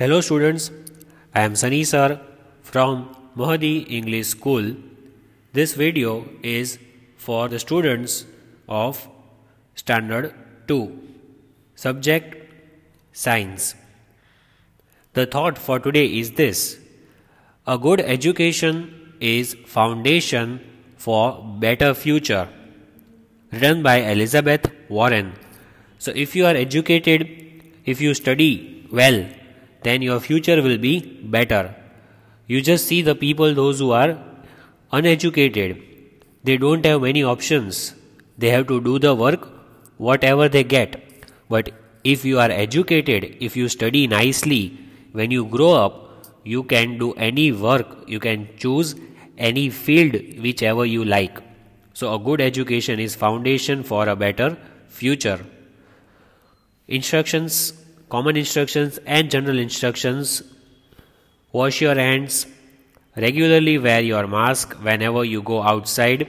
Hello students, I am Sunny sir from Mohadi English School. This video is for the students of Standard 2. Subject Science. The thought for today is this. A good education is foundation for better future. Written by Elizabeth Warren. So if you are educated, if you study well, then your future will be better. You just see the people, those who are uneducated, they don't have many options. They have to do the work, whatever they get. But if you are educated, if you study nicely, when you grow up, you can do any work, you can choose any field whichever you like. So a good education is foundation for a better future. Instructions common instructions and general instructions wash your hands regularly wear your mask whenever you go outside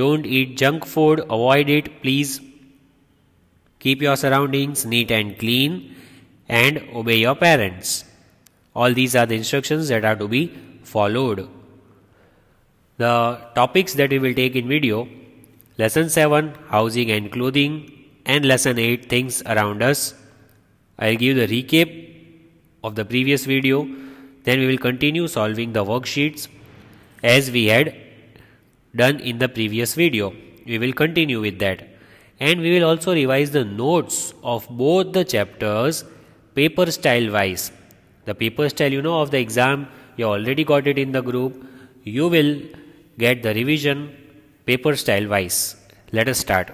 don't eat junk food avoid it please keep your surroundings neat and clean and obey your parents all these are the instructions that are to be followed the topics that we will take in video lesson 7 housing and clothing and lesson 8 things around us I'll give the recap of the previous video. Then we will continue solving the worksheets as we had done in the previous video. We will continue with that. And we will also revise the notes of both the chapters paper style wise. The paper style you know of the exam you already got it in the group. You will get the revision paper style wise. Let us start.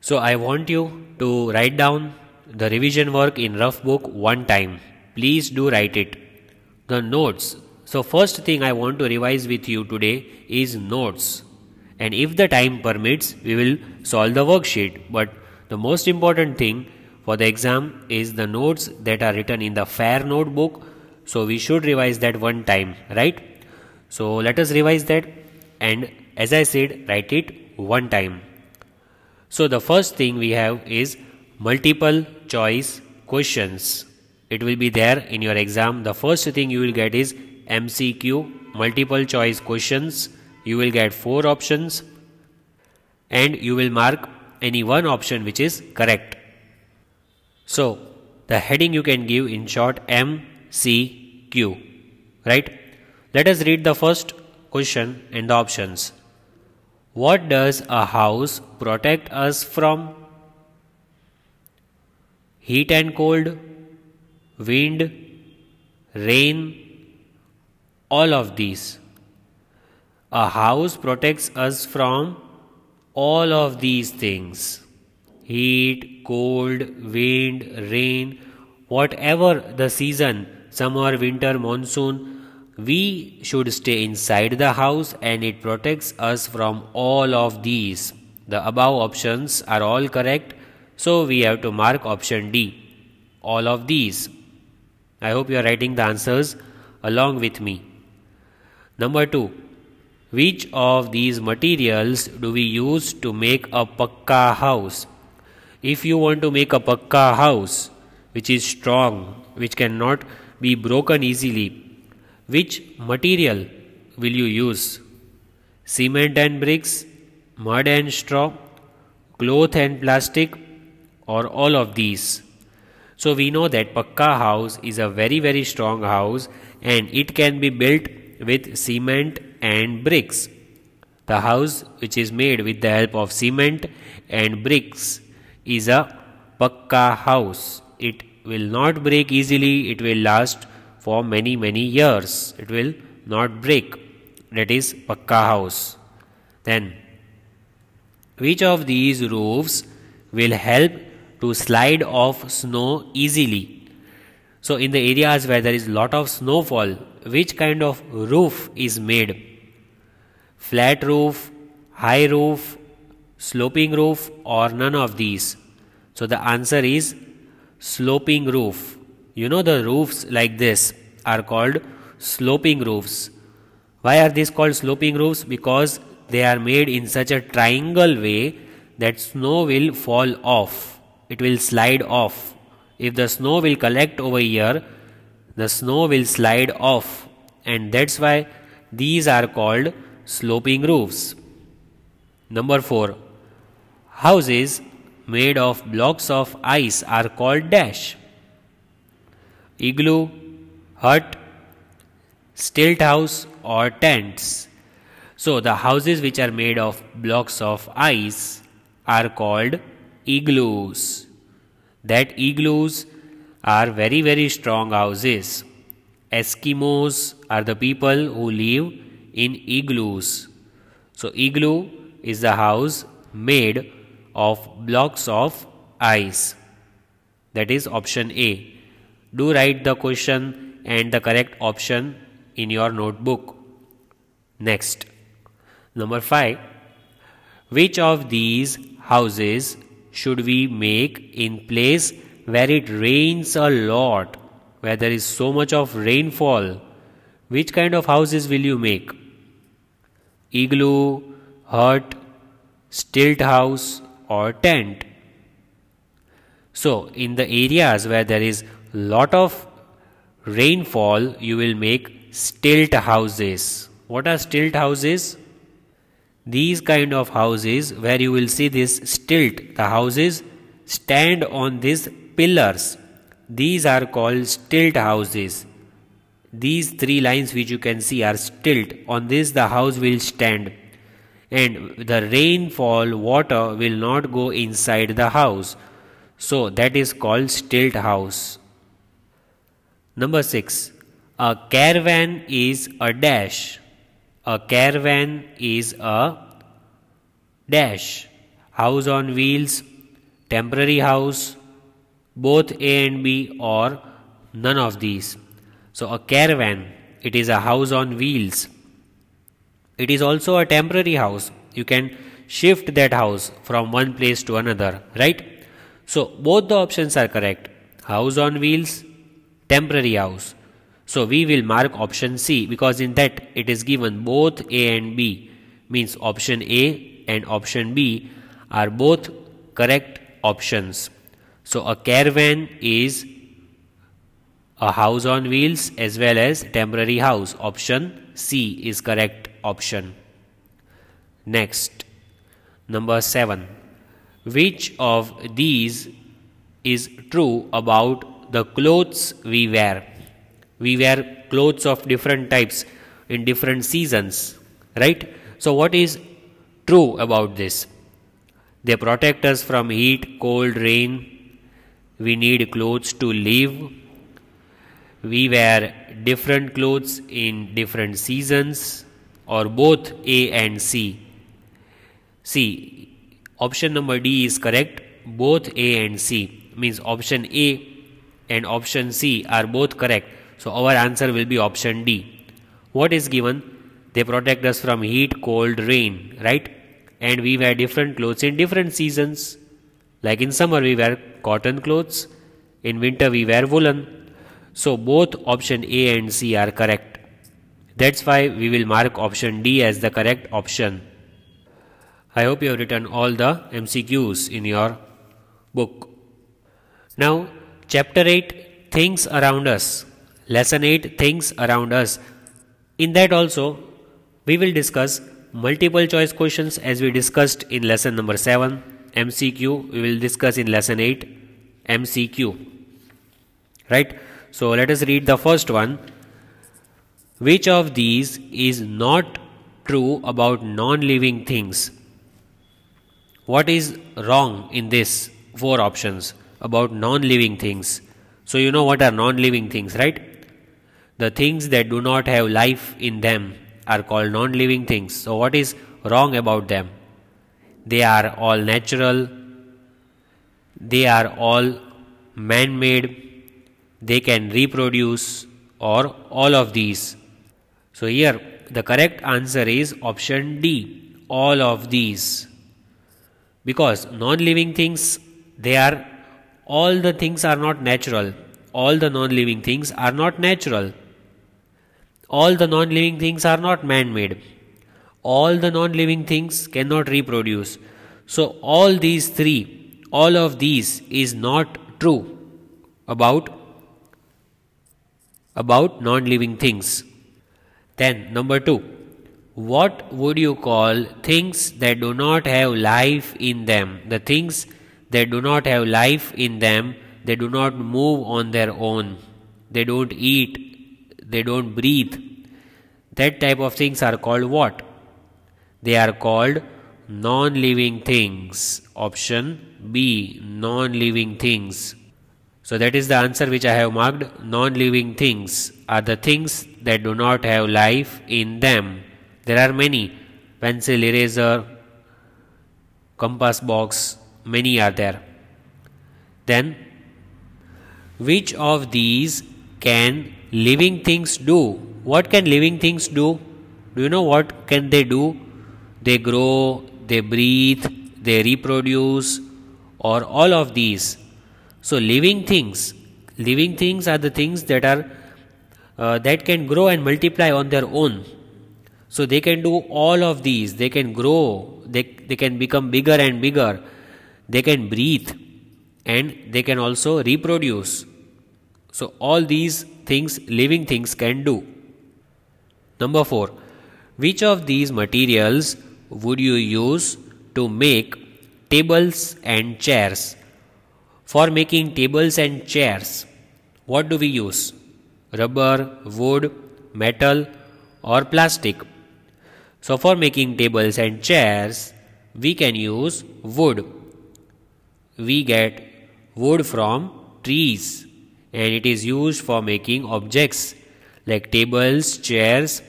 So I want you to write down the revision work in rough book one time. Please do write it. The notes. So first thing I want to revise with you today is notes. And if the time permits, we will solve the worksheet. But the most important thing for the exam is the notes that are written in the FAIR notebook. So we should revise that one time, right? So let us revise that and as I said, write it one time. So the first thing we have is multiple choice questions. It will be there in your exam. The first thing you will get is MCQ, multiple choice questions. You will get four options and you will mark any one option which is correct. So, the heading you can give in short MCQ, right? Let us read the first question and the options. What does a house protect us from? heat and cold, wind, rain, all of these. A house protects us from all of these things heat, cold, wind, rain, whatever the season, summer, winter, monsoon, we should stay inside the house and it protects us from all of these. The above options are all correct so we have to mark option D, all of these. I hope you are writing the answers along with me. Number 2. Which of these materials do we use to make a pakka house? If you want to make a pakka house, which is strong, which cannot be broken easily, which material will you use? Cement and bricks, mud and straw, cloth and plastic, or all of these. So we know that Pakka house is a very very strong house and it can be built with cement and bricks. The house which is made with the help of cement and bricks is a Pakka house. It will not break easily, it will last for many many years. It will not break. That is Pakka house. Then which of these roofs will help to slide off snow easily. So in the areas where there is lot of snowfall, which kind of roof is made? Flat roof, high roof, sloping roof or none of these? So the answer is sloping roof. You know the roofs like this are called sloping roofs. Why are these called sloping roofs? Because they are made in such a triangle way that snow will fall off it will slide off. If the snow will collect over here, the snow will slide off and that's why these are called sloping roofs. Number 4. Houses made of blocks of ice are called dash. Igloo, hut, stilt house or tents. So the houses which are made of blocks of ice are called igloos. That igloos are very, very strong houses. Eskimos are the people who live in igloos. So, igloo is the house made of blocks of ice. That is option A. Do write the question and the correct option in your notebook. Next. Number 5. Which of these houses should we make in place where it rains a lot, where there is so much of rainfall? Which kind of houses will you make? Igloo, hut, stilt house, or tent? So, in the areas where there is lot of rainfall, you will make stilt houses. What are stilt houses? these kind of houses where you will see this stilt the houses stand on these pillars these are called stilt houses these three lines which you can see are stilt on this the house will stand and the rainfall water will not go inside the house so that is called stilt house number 6 a caravan is a dash a caravan is a dash, house on wheels, temporary house, both A and B or none of these. So a caravan, it is a house on wheels. It is also a temporary house. You can shift that house from one place to another, right? So both the options are correct. House on wheels, temporary house. So we will mark option C because in that it is given both A and B means option A and option B are both correct options. So a caravan is a house on wheels as well as temporary house. Option C is correct option. Next, number 7. Which of these is true about the clothes we wear? we wear clothes of different types in different seasons right so what is true about this they protect us from heat cold rain we need clothes to live we wear different clothes in different seasons or both a and c see option number d is correct both a and c means option a and option c are both correct so our answer will be option D. What is given? They protect us from heat, cold, rain, right? And we wear different clothes in different seasons. Like in summer we wear cotton clothes, in winter we wear woolen. So both option A and C are correct. That's why we will mark option D as the correct option. I hope you have written all the MCQs in your book. Now chapter 8 Things Around Us Lesson 8 Things Around Us. In that also, we will discuss multiple choice questions as we discussed in lesson number 7. MCQ we will discuss in lesson 8. MCQ. Right? So let us read the first one. Which of these is not true about non living things? What is wrong in this? Four options about non living things. So you know what are non living things, right? The things that do not have life in them are called non living things. So, what is wrong about them? They are all natural, they are all man made, they can reproduce, or all of these. So, here the correct answer is option D all of these. Because non living things, they are all the things are not natural, all the non living things are not natural all the non living things are not man made all the non living things cannot reproduce so all these three all of these is not true about about non living things then number 2 what would you call things that do not have life in them the things that do not have life in them they do not move on their own they don't eat they don't breathe. That type of things are called what? They are called non living things. Option B non living things. So that is the answer which I have marked. Non living things are the things that do not have life in them. There are many pencil, eraser, compass box, many are there. Then, which of these can living things do what can living things do do you know what can they do they grow they breathe they reproduce or all of these so living things living things are the things that are uh, that can grow and multiply on their own so they can do all of these they can grow they, they can become bigger and bigger they can breathe and they can also reproduce so, all these things living things can do. Number 4. Which of these materials would you use to make tables and chairs? For making tables and chairs, what do we use? Rubber, wood, metal, or plastic? So, for making tables and chairs, we can use wood. We get wood from trees and it is used for making objects like tables, chairs,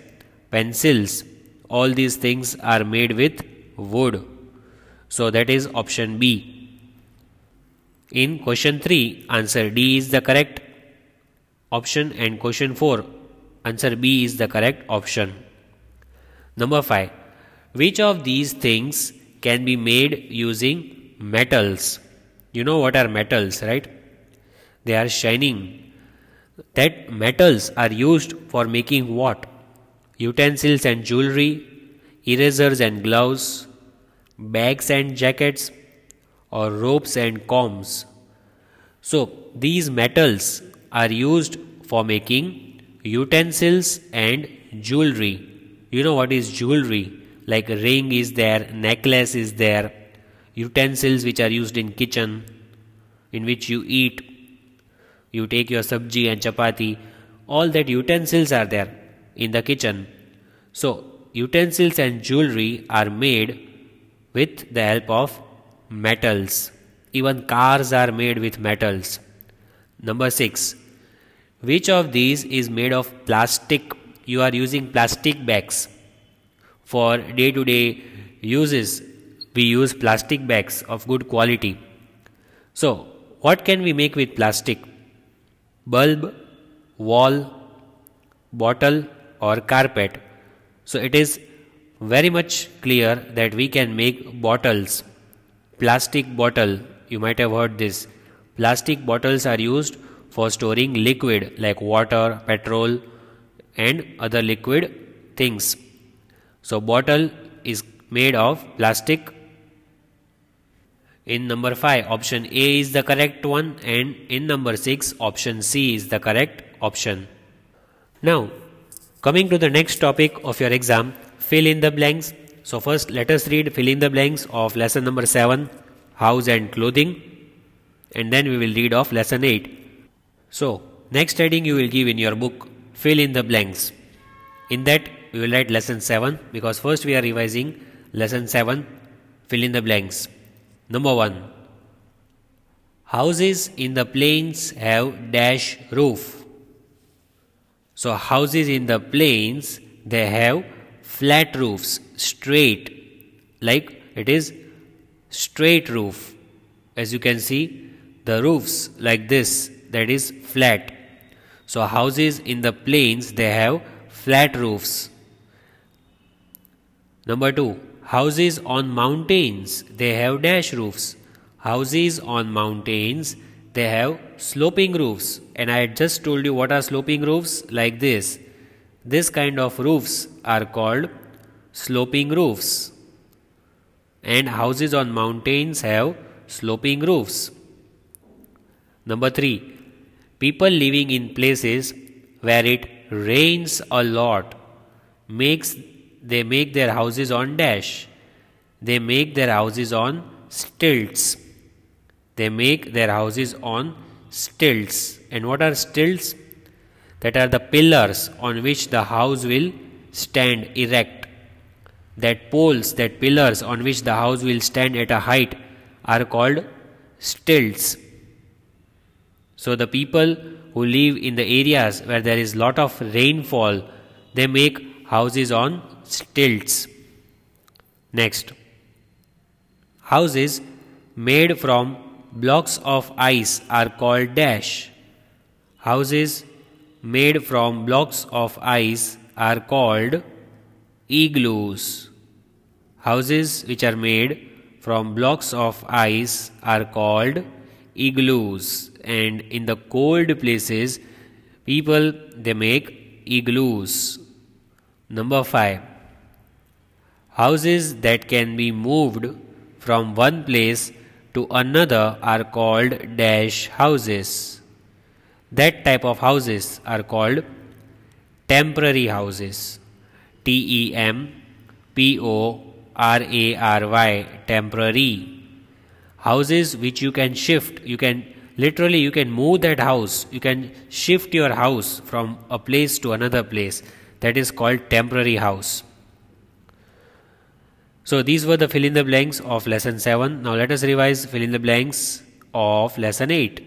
pencils. All these things are made with wood. So that is option B. In question 3, answer D is the correct option and question 4, answer B is the correct option. Number 5. Which of these things can be made using metals? You know what are metals, right? they are shining. That metals are used for making what? Utensils and jewelry, erasers and gloves, bags and jackets, or ropes and combs. So, these metals are used for making utensils and jewelry. You know what is jewelry? Like ring is there, necklace is there, utensils which are used in kitchen in which you eat you take your sabji and chapati, all that utensils are there in the kitchen. So, utensils and jewelry are made with the help of metals. Even cars are made with metals. Number 6. Which of these is made of plastic? You are using plastic bags. For day to day uses, we use plastic bags of good quality. So, what can we make with plastic? bulb, wall, bottle or carpet. So it is very much clear that we can make bottles. Plastic bottle, you might have heard this. Plastic bottles are used for storing liquid like water, petrol and other liquid things. So bottle is made of plastic in number 5, option A is the correct one and in number 6, option C is the correct option. Now, coming to the next topic of your exam, fill in the blanks. So first let us read fill in the blanks of lesson number 7, house and clothing and then we will read off lesson 8. So next heading you will give in your book, fill in the blanks. In that we will write lesson 7 because first we are revising lesson 7, fill in the blanks. Number 1 Houses in the plains have dash roof. So houses in the plains they have flat roofs straight like it is straight roof as you can see the roofs like this that is flat. So houses in the plains they have flat roofs. Number 2 Houses on mountains, they have dash roofs. Houses on mountains, they have sloping roofs. And I just told you what are sloping roofs like this. This kind of roofs are called sloping roofs. And houses on mountains have sloping roofs. Number three, people living in places where it rains a lot makes they make their houses on dash. They make their houses on stilts. They make their houses on stilts. And what are stilts? That are the pillars on which the house will stand erect. That poles, that pillars on which the house will stand at a height are called stilts. So the people who live in the areas where there is lot of rainfall, they make houses on stilts. Next, houses made from blocks of ice are called dash. Houses made from blocks of ice are called igloos. Houses which are made from blocks of ice are called igloos and in the cold places people they make igloos. Number 5 Houses that can be moved from one place to another are called dash houses. That type of houses are called temporary houses. T E M P O R A R Y temporary houses which you can shift you can literally you can move that house you can shift your house from a place to another place that is called temporary house so these were the fill in the blanks of lesson 7. Now let us revise fill in the blanks of lesson 8.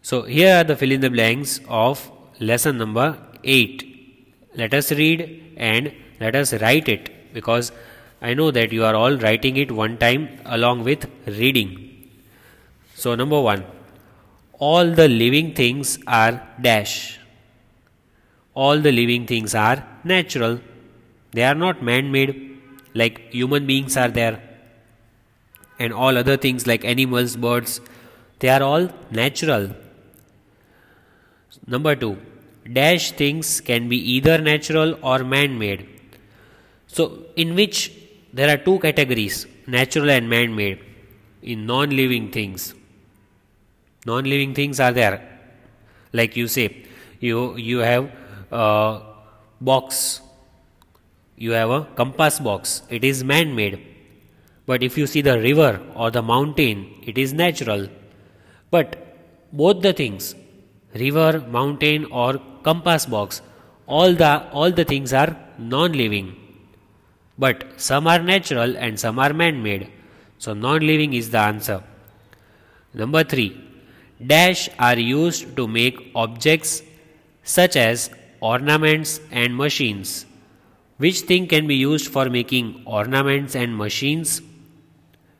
So here are the fill in the blanks of lesson number 8. Let us read and let us write it because I know that you are all writing it one time along with reading. So number 1. All the living things are dash. All the living things are natural. They are not man-made like human beings are there and all other things like animals birds they are all natural number 2 dash things can be either natural or man made so in which there are two categories natural and man made in non living things non living things are there like you say you you have uh, box you have a compass box. It is man made. But if you see the river or the mountain, it is natural. But both the things, river, mountain, or compass box, all the, all the things are non living. But some are natural and some are man made. So non living is the answer. Number three, dash are used to make objects such as ornaments and machines. Which thing can be used for making ornaments and machines?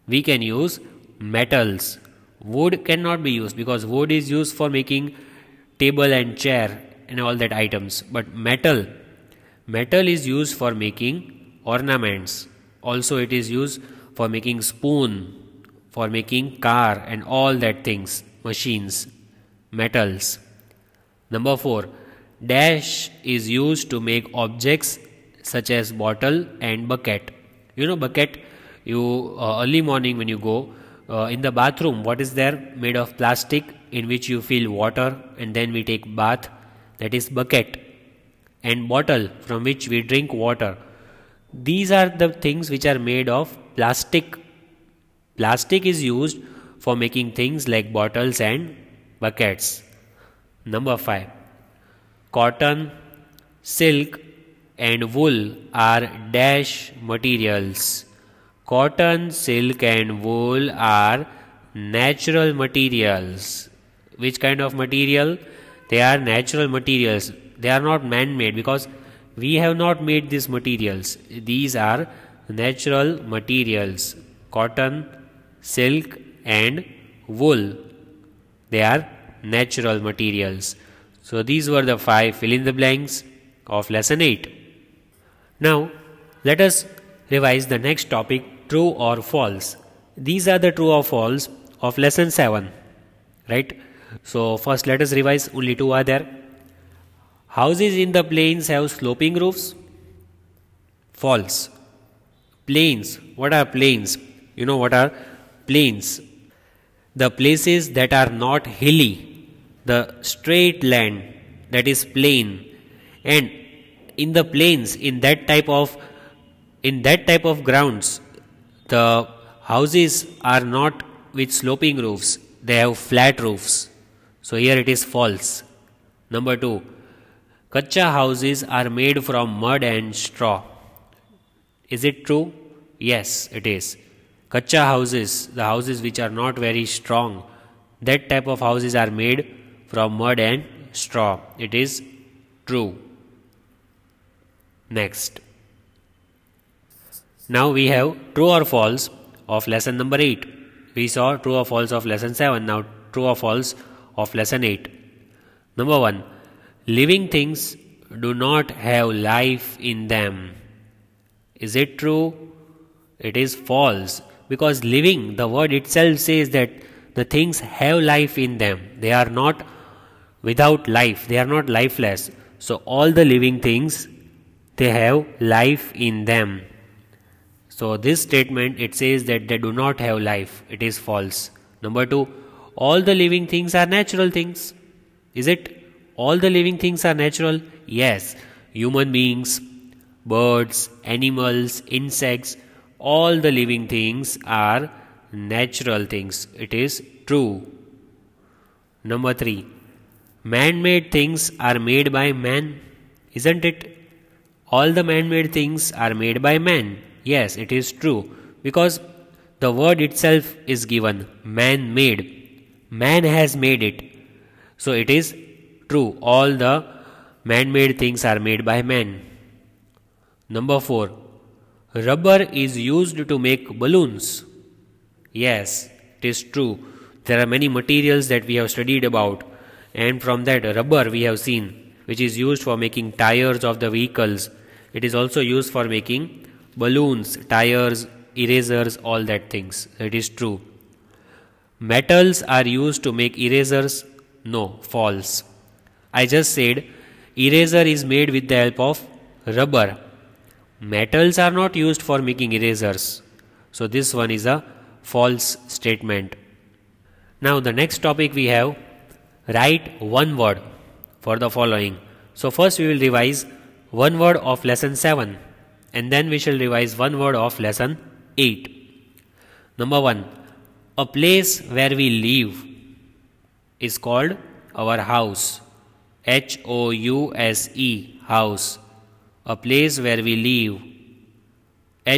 We can use metals. Wood cannot be used because wood is used for making table and chair and all that items. But metal, metal is used for making ornaments. Also, it is used for making spoon, for making car and all that things, machines, metals. Number four, dash is used to make objects such as bottle and bucket. You know, bucket, you uh, early morning when you go uh, in the bathroom, what is there? Made of plastic in which you fill water and then we take bath, that is bucket, and bottle from which we drink water. These are the things which are made of plastic. Plastic is used for making things like bottles and buckets. Number 5 cotton, silk, and wool are dash materials. Cotton, silk, and wool are natural materials. Which kind of material? They are natural materials. They are not man made because we have not made these materials. These are natural materials cotton, silk, and wool. They are natural materials. So these were the five fill in the blanks of lesson 8. Now, let us revise the next topic true or false. These are the true or false of lesson 7, right? So, first let us revise only two are there. Houses in the plains have sloping roofs. False. Plains. What are plains? You know what are plains? The places that are not hilly, the straight land that is plain, and in the plains in that type of in that type of grounds the houses are not with sloping roofs they have flat roofs so here it is false number 2 kacha houses are made from mud and straw is it true yes it is kacha houses the houses which are not very strong that type of houses are made from mud and straw it is true Next. Now we have true or false of lesson number 8. We saw true or false of lesson 7. Now true or false of lesson 8. Number 1. Living things do not have life in them. Is it true? It is false. Because living, the word itself says that the things have life in them. They are not without life. They are not lifeless. So all the living things they have life in them. So this statement it says that they do not have life. It is false. Number 2 all the living things are natural things. Is it? All the living things are natural? Yes. Human beings, birds, animals, insects, all the living things are natural things. It is true. Number 3 man made things are made by man. Isn't it? all the man made things are made by man. Yes, it is true, because the word itself is given man made. Man has made it. So it is true, all the man made things are made by man. Number 4. Rubber is used to make balloons. Yes, it is true. There are many materials that we have studied about, and from that, rubber we have seen which is used for making tires of the vehicles. It is also used for making balloons, tires, erasers, all that things. It is true. Metals are used to make erasers? No, false. I just said eraser is made with the help of rubber. Metals are not used for making erasers. So this one is a false statement. Now the next topic we have write one word for the following. So first we will revise one word of lesson 7 and then we shall revise one word of lesson 8. Number 1. A place where we live is called our house. H O U S E house. A place where we live.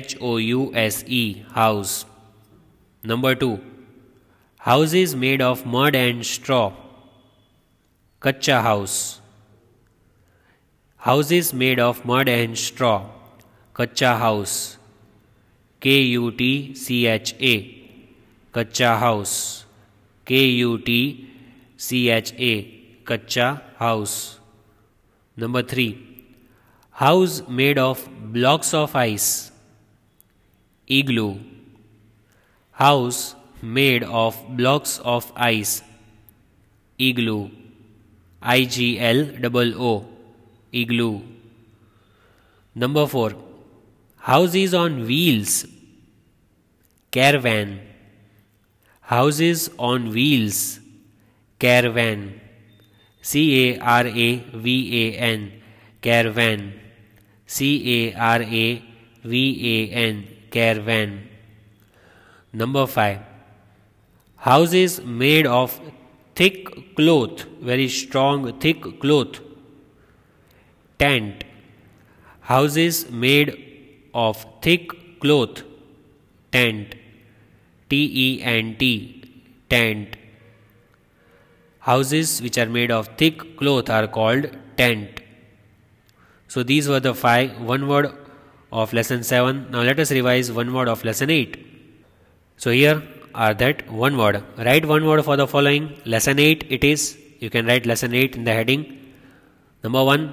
H O U S E house. Number 2. Houses made of mud and straw Kacha house. Houses made of mud and straw. Kacha house. K U T C H A. Kacha house. K U T C H A. Kacha house. Number 3. House made of blocks of ice. Igloo. House made of blocks of ice. Igloo. I G L O, igloo. Number 4. Houses on wheels, caravan. Houses on wheels, caravan. C A R A V A N, caravan. C A R A V A N, caravan. Number 5. Houses made of thick cloth, very strong, thick cloth. Tent, houses made of thick cloth. Tent, T E N T, tent. Houses which are made of thick cloth are called tent. So these were the five one word of lesson 7. Now let us revise one word of lesson 8. So here are that one word. Write one word for the following. Lesson 8 it is. You can write lesson 8 in the heading. Number 1.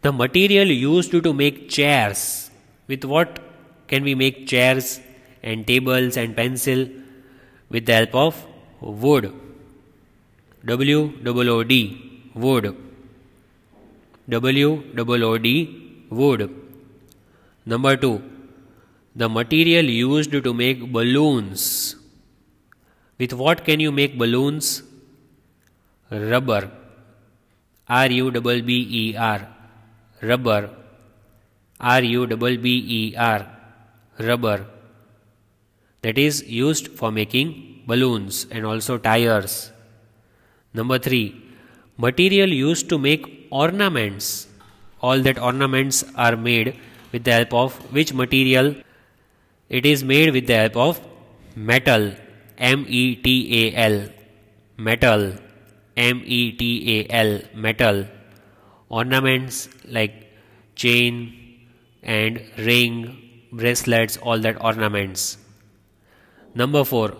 The material used to make chairs. With what can we make chairs and tables and pencil? With the help of wood. W O O D. W O D. W O W O D. Wood. Number 2 the material used to make balloons with what can you make balloons? Rubber. R U B B E R. Rubber. R U B B E R. Rubber. That is used for making balloons and also tires. Number three, material used to make ornaments. All that ornaments are made with the help of which material? It is made with the help of metal. M E T A L metal M E T A L metal ornaments like chain and ring bracelets all that ornaments number 4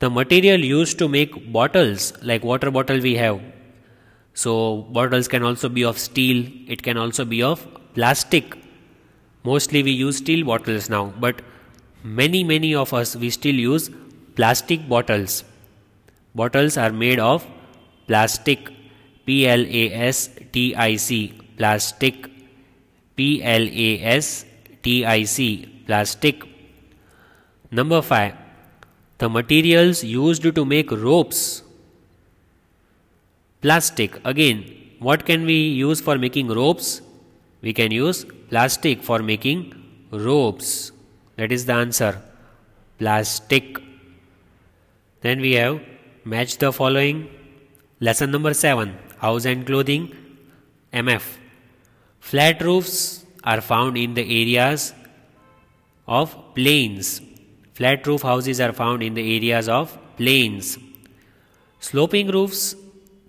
the material used to make bottles like water bottle we have so bottles can also be of steel it can also be of plastic mostly we use steel bottles now but many many of us we still use plastic bottles. Bottles are made of plastic, P L A S T I C, plastic, P L A S T I C, plastic. Number 5. The materials used to make ropes. Plastic. Again, what can we use for making ropes? We can use plastic for making ropes. That is the answer. Plastic. Then we have match the following. Lesson number 7 House and Clothing MF. Flat roofs are found in the areas of plains. Flat roof houses are found in the areas of plains. Sloping roofs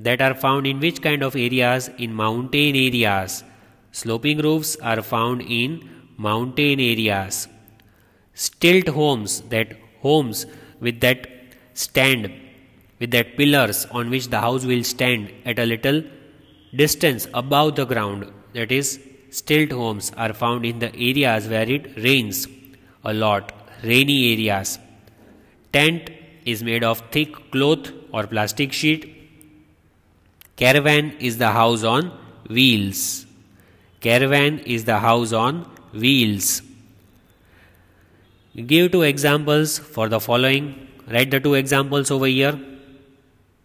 that are found in which kind of areas? In mountain areas. Sloping roofs are found in mountain areas. Stilt homes, that homes with that stand with that pillars on which the house will stand at a little distance above the ground. That is, stilt homes are found in the areas where it rains a lot, rainy areas. Tent is made of thick cloth or plastic sheet. Caravan is the house on wheels. Caravan is the house on wheels. Give two examples for the following Write the two examples over here.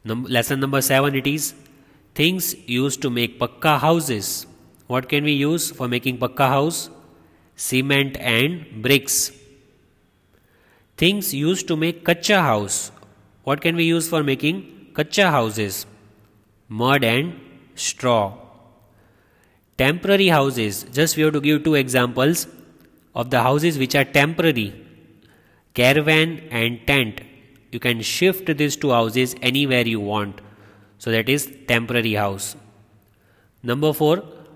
Num lesson number 7 it is. Things used to make pakka houses. What can we use for making pakka house? Cement and bricks. Things used to make kacha house. What can we use for making kacha houses? Mud and straw. Temporary houses. Just we have to give two examples of the houses which are temporary. Caravan and tent you can shift these two houses anywhere you want so that is temporary house number 4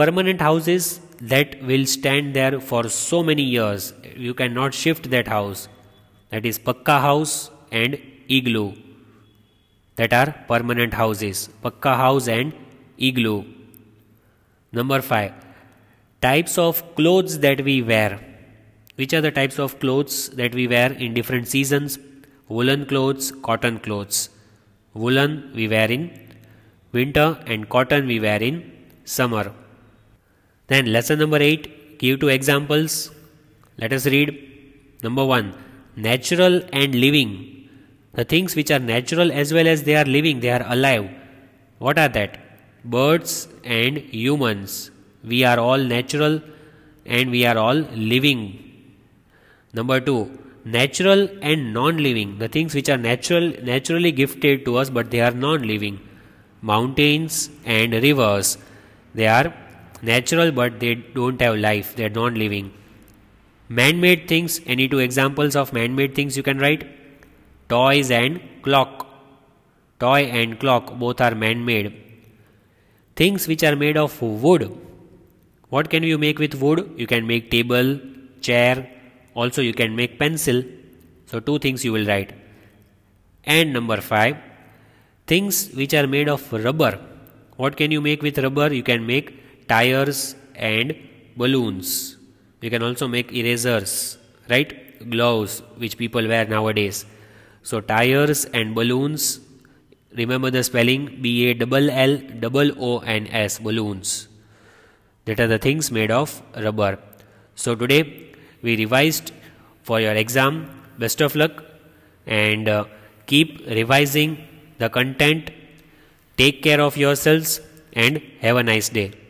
permanent houses that will stand there for so many years you cannot shift that house that is pakka house and igloo that are permanent houses pakka house and igloo number 5 types of clothes that we wear which are the types of clothes that we wear in different seasons woolen clothes, cotton clothes. Woolen we wear in winter and cotton we wear in summer. Then lesson number 8 give two examples. Let us read. Number 1 natural and living. The things which are natural as well as they are living, they are alive. What are that? Birds and humans. We are all natural and we are all living. Number 2 natural and non-living the things which are natural naturally gifted to us but they are non-living mountains and rivers they are natural but they don't have life they are non-living man-made things any two examples of man-made things you can write toys and clock toy and clock both are man-made things which are made of wood what can you make with wood you can make table chair also you can make pencil so two things you will write and number 5 things which are made of rubber what can you make with rubber you can make tires and balloons you can also make erasers right gloves which people wear nowadays so tires and balloons remember the spelling b a double l double o and s balloons that are the things made of rubber so today we revised for your exam. Best of luck and uh, keep revising the content. Take care of yourselves and have a nice day.